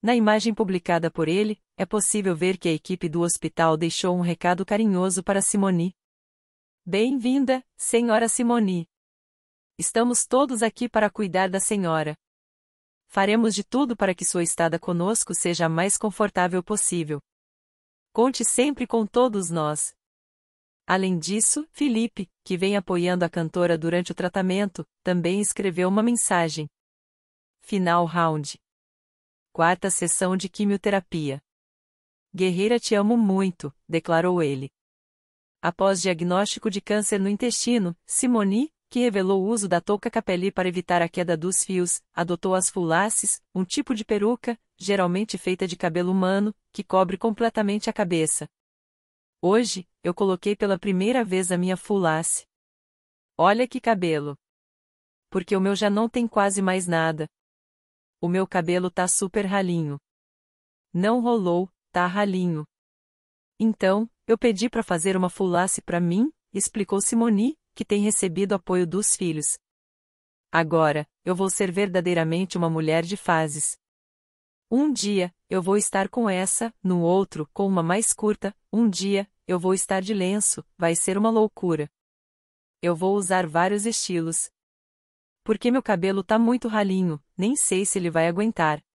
Na imagem publicada por ele, é possível ver que a equipe do hospital deixou um recado carinhoso para Simoni. Bem-vinda, senhora Simoni. Estamos todos aqui para cuidar da senhora. Faremos de tudo para que sua estada conosco seja a mais confortável possível. Conte sempre com todos nós. Além disso, Felipe, que vem apoiando a cantora durante o tratamento, também escreveu uma mensagem. Final round quarta sessão de quimioterapia. Guerreira te amo muito, declarou ele. Após diagnóstico de câncer no intestino, Simoni, que revelou o uso da touca capelli para evitar a queda dos fios, adotou as fulaces, um tipo de peruca, geralmente feita de cabelo humano, que cobre completamente a cabeça. Hoje, eu coloquei pela primeira vez a minha fulace. Olha que cabelo! Porque o meu já não tem quase mais nada. O meu cabelo tá super ralinho. Não rolou, tá ralinho. Então, eu pedi para fazer uma fulace para mim, explicou Simoni, que tem recebido apoio dos filhos. Agora, eu vou ser verdadeiramente uma mulher de fases. Um dia, eu vou estar com essa, no outro, com uma mais curta, um dia, eu vou estar de lenço, vai ser uma loucura. Eu vou usar vários estilos. Porque meu cabelo tá muito ralinho, nem sei se ele vai aguentar.